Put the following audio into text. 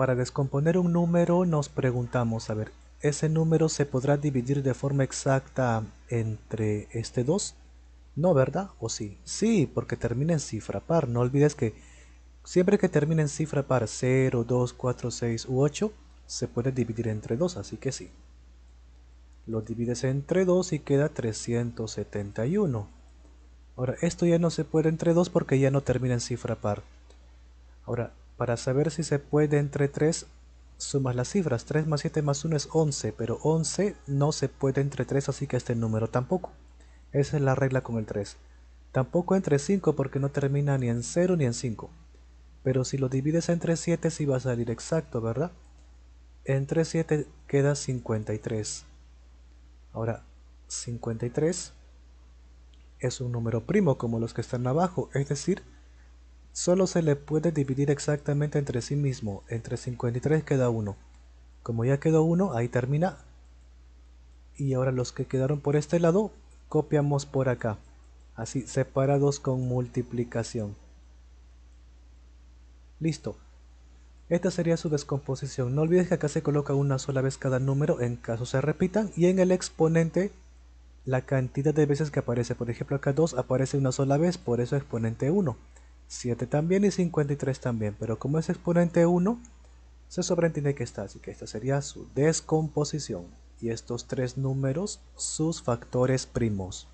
Para descomponer un número nos preguntamos, a ver, ¿ese número se podrá dividir de forma exacta entre este 2? No, ¿verdad? ¿O sí? Sí, porque termina en cifra par. No olvides que siempre que termina en cifra par 0, 2, 4, 6 u 8, se puede dividir entre 2, así que sí. Lo divides entre 2 y queda 371. Ahora, esto ya no se puede entre 2 porque ya no termina en cifra par. Ahora, para saber si se puede entre 3, sumas las cifras. 3 más 7 más 1 es 11, pero 11 no se puede entre 3, así que este número tampoco. Esa es la regla con el 3. Tampoco entre 5 porque no termina ni en 0 ni en 5. Pero si lo divides entre 7 sí va a salir exacto, ¿verdad? Entre 7 queda 53. Ahora, 53 es un número primo como los que están abajo, es decir, Solo se le puede dividir exactamente entre sí mismo, entre 53 queda 1. Como ya quedó 1, ahí termina. Y ahora los que quedaron por este lado, copiamos por acá. Así, separados con multiplicación. Listo. Esta sería su descomposición. No olvides que acá se coloca una sola vez cada número en caso se repitan. Y en el exponente la cantidad de veces que aparece. Por ejemplo acá 2 aparece una sola vez, por eso exponente 1. 7 también y 53 también, pero como es exponente 1, se sobreentiende que está, así que esta sería su descomposición y estos tres números sus factores primos.